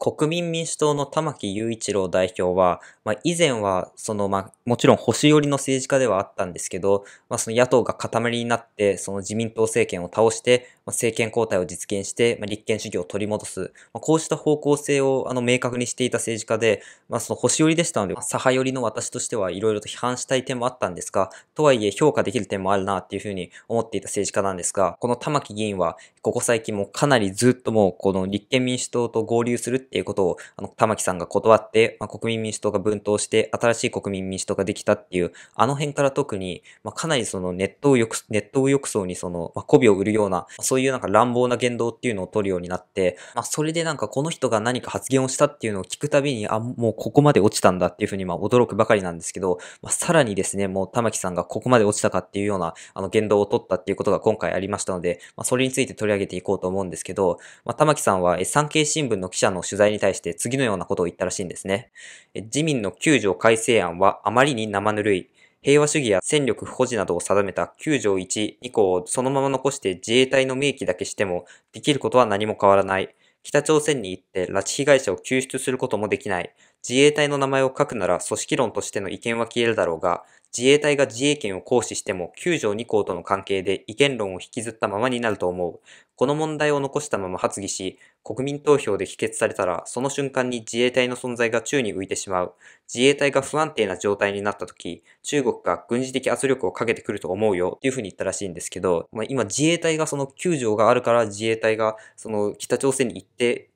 国民民主党の玉木雄一郎代表は、まあ、以前はその、まあ、もちろん保守寄りの政治家ではあったんですけど、まあ、その野党が塊になってその自民党政権を倒して、まあ、政権交代を実現して、まあ、立憲主義を取り戻す、まあ、こうした方向性をあの明確にしていた政治家で、まあ、その保守寄りでしたので、左派寄りの私としてはいろいろと批判したい点もあったんですが、とはいえ評価できる点もあるなっていうふうに思っていた政治家なんですが、この玉木議員はここ最近もかなりずっともうこの立憲民主党と合流するっていうことを、あの、玉木さんが断って、まあ、国民民主党が分党して、新しい国民民主党ができたっていう、あの辺から特に、まあ、かなりそのネットをよく、ネットを抑うにその、まあ、媚びを売るような、そういうなんか乱暴な言動っていうのを取るようになって、まあ、それでなんかこの人が何か発言をしたっていうのを聞くたびに、あ、もうここまで落ちたんだっていうふうに、まあ、驚くばかりなんですけど、まあ、さらにですね、もう玉木さんがここまで落ちたかっていうような、あの、言動を取ったっていうことが今回ありましたので、まあ、それについて取り上げていこうと思うんですけど、まあ、玉木さんは、え、産経新聞の記者の取材材に対して次のようなことを言ったらしいんですね。自民の9条改正案はあまりに生ぬるい。平和主義や戦力保持などを定めた9条1以降をそのまま残して自衛隊の明記だけしてもできることは何も変わらない。北朝鮮に行って拉致被害者を救出することもできない。自衛隊の名前を書くなら組織論としての意見は消えるだろうが、自衛隊が自衛権を行使しても9条2項との関係で意見論を引きずったままになると思う。この問題を残したまま発議し、国民投票で否決されたら、その瞬間に自衛隊の存在が宙に浮いてしまう。自衛隊が不安定な状態になった時、中国が軍事的圧力をかけてくると思うよっていうふうに言ったらしいんですけど、まあ、今自衛隊がその救助があるから自衛隊がその北朝鮮に行って、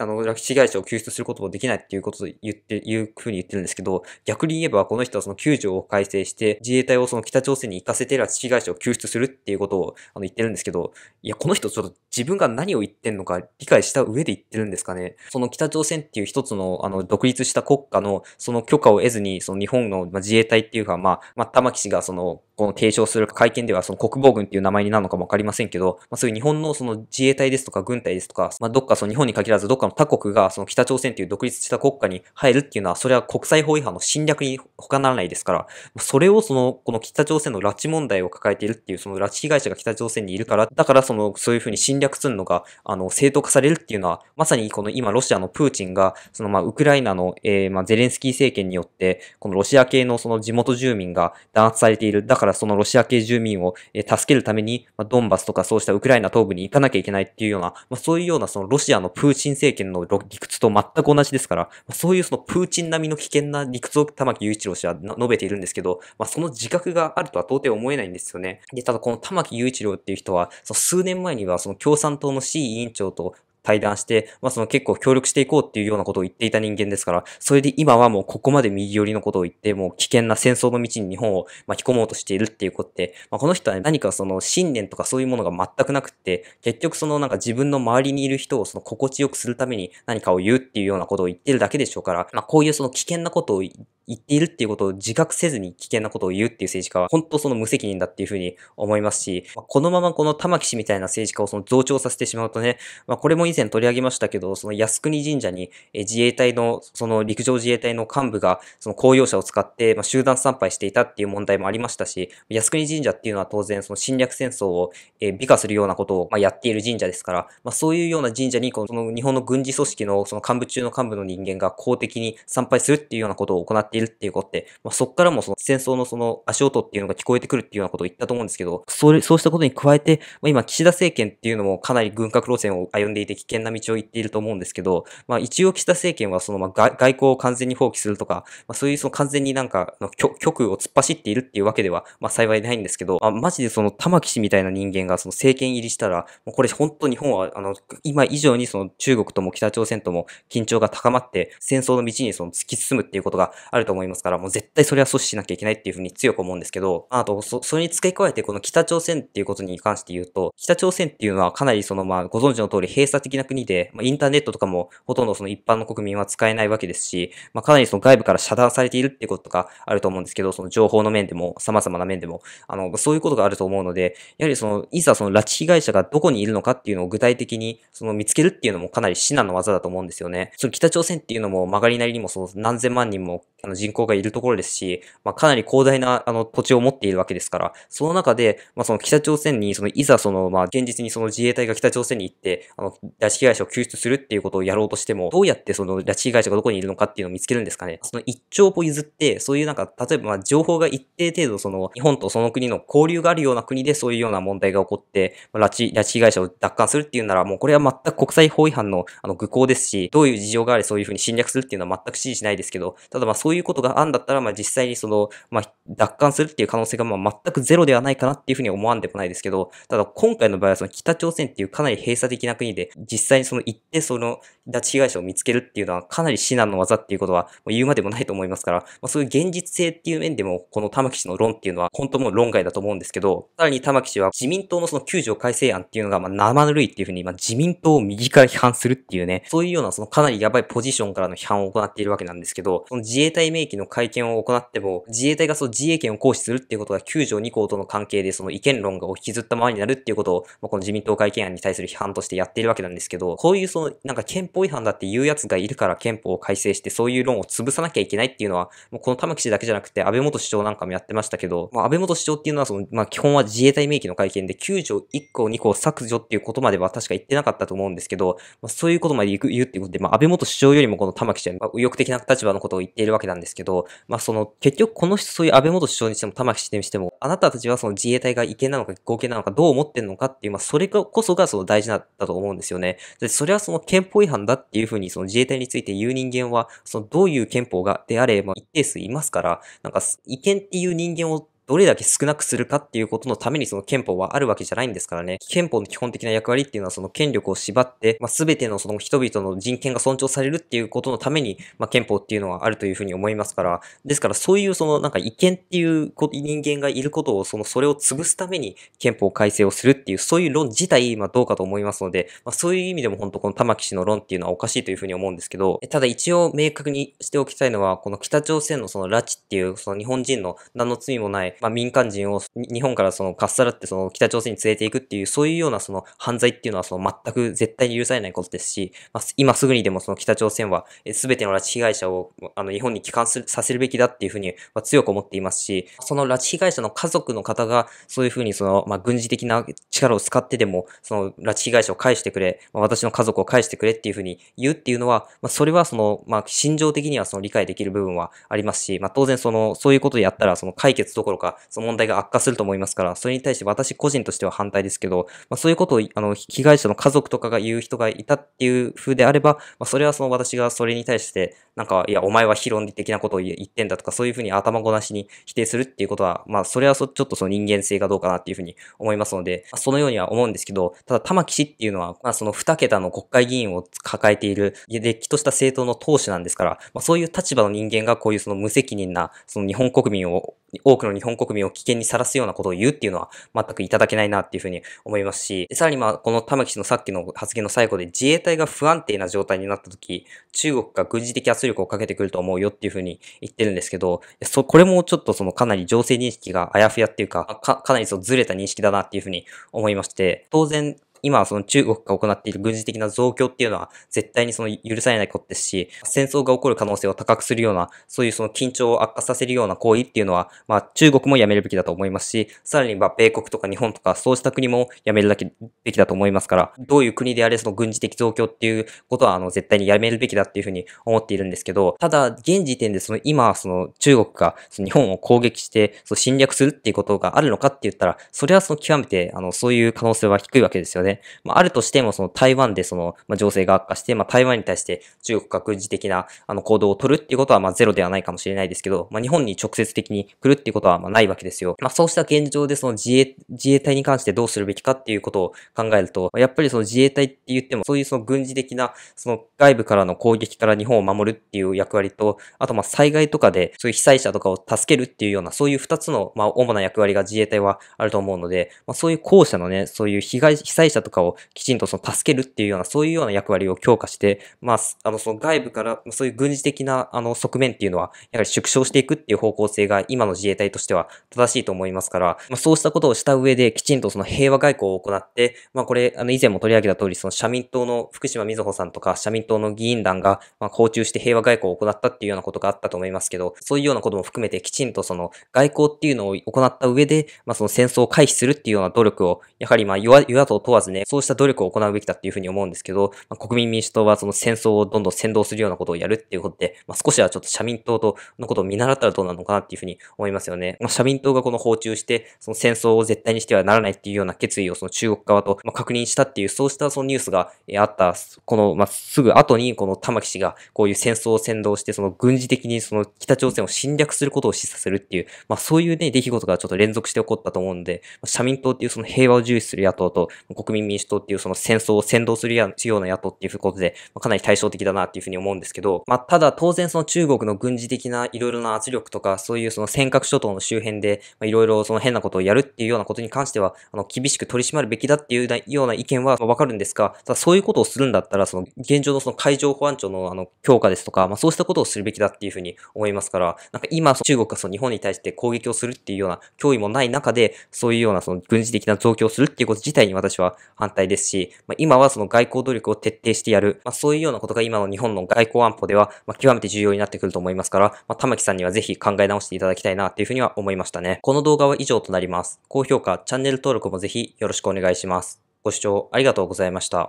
あの、拉致被害者を救出することもできないっていうことを言って、いうふうに言ってるんですけど、逆に言えばこの人はその救助を改正して、自衛隊をその北朝鮮に行かせて拉致被害者を救出するっていうことをあの言ってるんですけど、いや、この人ちょっと自分が何を言ってんのか理解した上で言ってるんですかね。その北朝鮮っていう一つの、あの、独立した国家の、その許可を得ずに、その日本の自衛隊っていうか、まあ、まあ、玉木氏がその、この提唱する会見では、その国防軍っていう名前になるのかもわかりませんけど、まあ、そういう日本のその自衛隊ですとか軍隊ですとか、まあ、どっかその日本に限らず、どっかの他国がその北朝鮮という独立した国家に入るっていうのは、それは国際法違反の侵略に他ならないですから、それをその、この北朝鮮の拉致問題を抱えているっていう、その拉致被害者が北朝鮮にいるから、だからその、そういうふうに侵略するのが、あの、正当化されるっていうのは、まさにこの今ロシアのプーチンが、そのまあ、ウクライナの、えー、まあ、ゼレンスキー政権によって、このロシア系のその地元住民が弾圧されている。だからからそのロシア系住民を助けるために、ドンバスとかそうしたウクライナ東部に行かなきゃいけないっていうような、まあ、そういうようなそのロシアのプーチン政権の理屈と全く同じですから、そういうそのプーチン並みの危険な理屈を玉木雄一郎氏は述べているんですけど、まあ、その自覚があるとは到底思えないんですよね。で、ただこの玉木雄一郎っていう人は、その数年前にはその共産党の市委員長と対談して、まあその結構協力していこうっていうようなことを言っていた人間ですから、それで今はもうここまで右寄りのことを言って、もう危険な戦争の道に日本を巻き込もうとしているっていうことって、まあこの人は、ね、何かその信念とかそういうものが全くなくって、結局そのなんか自分の周りにいる人をその心地よくするために何かを言うっていうようなことを言ってるだけでしょうから、まあこういうその危険なことを言っているっていうことを自覚せずに危険なことを言うっていう政治家は、本当その無責任だっていうふうに思いますし、まあ、このままこの玉木氏みたいな政治家をその増長させてしまうとね、まあこれも以前前取り上げましたけど、その靖国神社に自衛隊の、その陸上自衛隊の幹部が、その公用車を使って、ま集団参拝していたっていう問題もありましたし、靖国神社っていうのは当然、その侵略戦争を美化するようなことを、まやっている神社ですから、まそういうような神社に、この日本の軍事組織のその幹部中の幹部の人間が公的に参拝するっていうようなことを行っているっていうことって、まそこからもその戦争のその足音っていうのが聞こえてくるっていうようなことを言ったと思うんですけど、それ、そうしたことに加えて、ま今岸田政権っていうのもかなり軍拡路線を歩んでいて、危険な道を行っていると思うんですけど、まあ、一応岸田政権はその、まあ、外交を完全に放棄するとか、まあ、そういうその完全になんかの局を突っ走っているっていうわけでは、まあ、幸いないんですけど、あマジでその玉木氏みたいな人間がその政権入りしたら、もうこれ本当日本は、あの、今以上にその中国とも北朝鮮とも緊張が高まって、戦争の道にその突き進むっていうことがあると思いますから、もう絶対それは阻止しなきゃいけないっていうふうに強く思うんですけど、あと、そ、それに付け加えてこの北朝鮮っていうことに関して言うと、北朝鮮っていうのはかなりそのまあご存知の通り閉鎖的な国で、まあ、インターネットとかもほとんどその一般の国民は使えないわけですし、まあ、かなりその外部から遮断されているっていことがあると思うんですけど、その情報の面でも、様々な面でも、あの、そういうことがあると思うので、やはりその、いざその拉致被害者がどこにいるのかっていうのを具体的にその見つけるっていうのもかなり至難の技だと思うんですよね。その北朝鮮っていうのも曲がりなりにもその何千万人もあの人口がいるところですし、まあ、かなり広大なあの土地を持っているわけですから、その中で、まあ、その北朝鮮に、そのいざその、まあ、現実にその自衛隊が北朝鮮に行って、あの、拉致被害者を救出するっていうことをやろうとしても、どうやってその拉致被害者がどこにいるのかっていうのを見つけるんですかね。その一丁歩譲って、そういうなんか、例えばまあ情報が一定程度その日本とその国の交流があるような国でそういうような問題が起こって、まあ、拉致、拉致被害者を奪還するっていうなら、もうこれは全く国際法違反のあの愚行ですし、どういう事情がありそういうふうに侵略するっていうのは全く支持しないですけど、ただまあそうそういうことがあんだったら、まあ、実際にその、まあ、奪還するっていう可能性が、まあ、全くゼロではないかなっていうふうに思わんでもないですけど、ただ今回の場合はその北朝鮮っていうかなり閉鎖的な国で、実際にその行ってその拉致被害者を見つけるっていうのはかなり至難の技っていうことは言うまでもないと思いますから、まあ、そういう現実性っていう面でも、この玉木氏の論っていうのは本当も論外だと思うんですけど、さらに玉木氏は自民党のその9条改正案っていうのが、まあ、生ぬるいっていうふうに、まあ、自民党を右から批判するっていうね、そういうようなそのかなりやばいポジションからの批判を行っているわけなんですけど、その自衛隊隊名義の会見を行っても、自衛隊がその自衛権を行使するっていうことが9条2項との関係でその意見論がを引きずったままになるっていうことを、まあ、この自民党改憲案に対する批判としてやっているわけなんですけど、こういうそのなんか憲法違反だっていうやつがいるから憲法を改正してそういう論を潰さなきゃいけないっていうのは、もうこの玉木氏だけじゃなくて安倍元首相なんかもやってましたけど、まあ、安倍元首相っていうのはその、まあ、基本は自衛隊名義の会見で9条1項2項削除っていうことまでは確か言ってなかったと思うんですけど、まあ、そういうことまで言うっていうことで、まあ、安倍元首相よりもこの玉木氏は右翼的な立場のことを言っているわけなんですけど、まあその、結局この人、そういう安倍元首相にしても、玉木氏にしても、あなたたちはその自衛隊が違憲なのか合憲なのかどう思ってんのかっていう、まあそれこそがその大事なんだと思うんですよね。で、それはその憲法違反だっていうふうにその自衛隊について言う人間は、そのどういう憲法がであれ、まあ一定数いますから、なんか違憲っていう人間をどれだけ少なくするかっていうことのためにその憲法はあるわけじゃないんですからね。憲法の基本的な役割っていうのはその権力を縛って、まあ、全てのその人々の人権が尊重されるっていうことのために、まあ、憲法っていうのはあるというふうに思いますから、ですからそういうそのなんか違憲っていう人間がいることを、そのそれを潰すために憲法改正をするっていう、そういう論自体、まあ、どうかと思いますので、まあ、そういう意味でも本当この玉木氏の論っていうのはおかしいというふうに思うんですけど、ただ一応明確にしておきたいのは、この北朝鮮のその拉致っていう、その日本人の何の罪もないまあ、民間人を日本からそのかっさらってその北朝鮮に連れていくっていう、そういうようなその犯罪っていうのはその全く絶対に許されないことですし、まあ、今すぐにでもその北朝鮮は全ての拉致被害者をあの日本に帰還するさせるべきだっていうふうに強く思っていますし、その拉致被害者の家族の方がそういうふうにその、まあ、軍事的な力を使ってでも、その拉致被害者を返してくれ、まあ、私の家族を返してくれっていうふうに言うっていうのは、まあ、それはその、まあ、心情的にはその理解できる部分はありますし、まあ、当然その、そういうことでやったらその解決どころかか、その問題が悪化すると思いますから、それに対して私個人としては反対ですけど、まあ、そういうことを、あの、被害者の家族とかが言う人がいたっていう風であれば、まあ、それはその私がそれに対して、なんか、いや、お前は非論理的なことを言ってんだとか、そういう風に頭ごなしに否定するっていうことは、まあ、それはそ、ちょっとその人間性がどうかなっていう風に思いますので、まあ、そのようには思うんですけど、ただ、玉木氏っていうのは、まあ、その2桁の国会議員を抱えている、れっきとした政党の党首なんですから、まあ、そういう立場の人間がこういうその無責任な、その日本国民を多くの日本国民を危険にさらすようなことを言うっていうのは全くいただけないなっていうふうに思いますし、さらにまあこの玉木氏のさっきの発言の最後で自衛隊が不安定な状態になった時、中国が軍事的圧力をかけてくると思うよっていうふうに言ってるんですけど、そ、これもちょっとそのかなり情勢認識があやふやっていうか、か、かなりそうずれた認識だなっていうふうに思いまして、当然今その中国が行っている軍事的な増強っていうのは絶対にその許されないことですし、戦争が起こる可能性を高くするような、そういうその緊張を悪化させるような行為っていうのは、まあ中国もやめるべきだと思いますし、さらにま米国とか日本とかそうした国もやめるだけべきだと思いますから、どういう国であれその軍事的増強っていうことはあの絶対にやめるべきだっていうふうに思っているんですけど、ただ現時点でその今その中国がその日本を攻撃してその侵略するっていうことがあるのかって言ったら、それはその極めてあのそういう可能性は低いわけですよね。ね、まあ、あるとしても、その台湾でその、まあ、情勢が悪化して、まあ、台湾に対して中国が軍事的な、あの、行動を取るっていうことは、まあ、ゼロではないかもしれないですけど、まあ、日本に直接的に来るっていうことは、まあ、ないわけですよ。まあ、そうした現状で、その自衛、自衛隊に関してどうするべきかっていうことを考えると、やっぱりその自衛隊って言っても、そういうその軍事的な、その外部からの攻撃から日本を守るっていう役割と、あとまあ災害とかで、そういう被災者とかを助けるっていうような、そういう二つの、まあ、主な役割が自衛隊はあると思うので、まあ、そういう後者のね、そういう被害、被災者者とかをきちんとその助けるっていうような、そういうような役割を強化して、まあ、あの、その外部から、そういう軍事的な、あの、側面っていうのは、やはり縮小していくっていう方向性が今の自衛隊としては正しいと思いますから、まあ、そうしたことをした上で、きちんとその平和外交を行って、まあ、これ、あの、以前も取り上げた通り、その社民党の福島みずほさんとか、社民党の議員団が、まあ、訪中して平和外交を行ったっていうようなことがあったと思いますけど、そういうようなことも含めて、きちんとその外交っていうのを行った上で、まあ、その戦争を回避するっていうような努力を、やはりまあ、与野党問わずずね、そうした努力を行うべきだっていうふうに思うんですけど、まあ、国民民主党はその戦争をどんどん扇動するようなことをやるっていうことで、まあ、少しはちょっと社民党とのことを見習ったらどうなのかなっていうふうに思いますよね。まあ、社民党がこの訪中して、その戦争を絶対にしてはならないっていうような決意をその中国側と、ま確認したっていう、そうしたそのニュースがあった、この、ますぐ後にこの玉木氏がこういう戦争を扇動して、その軍事的にその北朝鮮を侵略することを示唆するっていう、まそういうね、出来事がちょっと連続して起こったと思うんで、ま社民党っていうその平和を重視する野党と国民民民主党っていうその戦争を扇動するような野党っていうことで、まあ、かなり対照的だなっていうふうに思うんですけど、まあ、ただ当然その中国の軍事的ないろいろな圧力とか、そういうその尖閣諸島の周辺で、いろいろその変なことをやるっていうようなことに関しては、あの、厳しく取り締まるべきだっていうような意見はわかるんですが、ただそういうことをするんだったら、その現状のその海上保安庁のあの、強化ですとか、まあ、そうしたことをするべきだっていうふうに思いますから、なんか今、中国がその日本に対して攻撃をするっていうような脅威もない中で、そういうようなその軍事的な増強をするっていうこと自体に私は反対ですし、まあ、今はその外交努力を徹底してやる、まあ、そういうようなことが今の日本の外交安保では、まあ、極めて重要になってくると思いますから、まあ、玉木さんにはぜひ考え直していただきたいなというふうには思いましたね。この動画は以上となります。高評価、チャンネル登録もぜひよろしくお願いします。ご視聴ありがとうございました。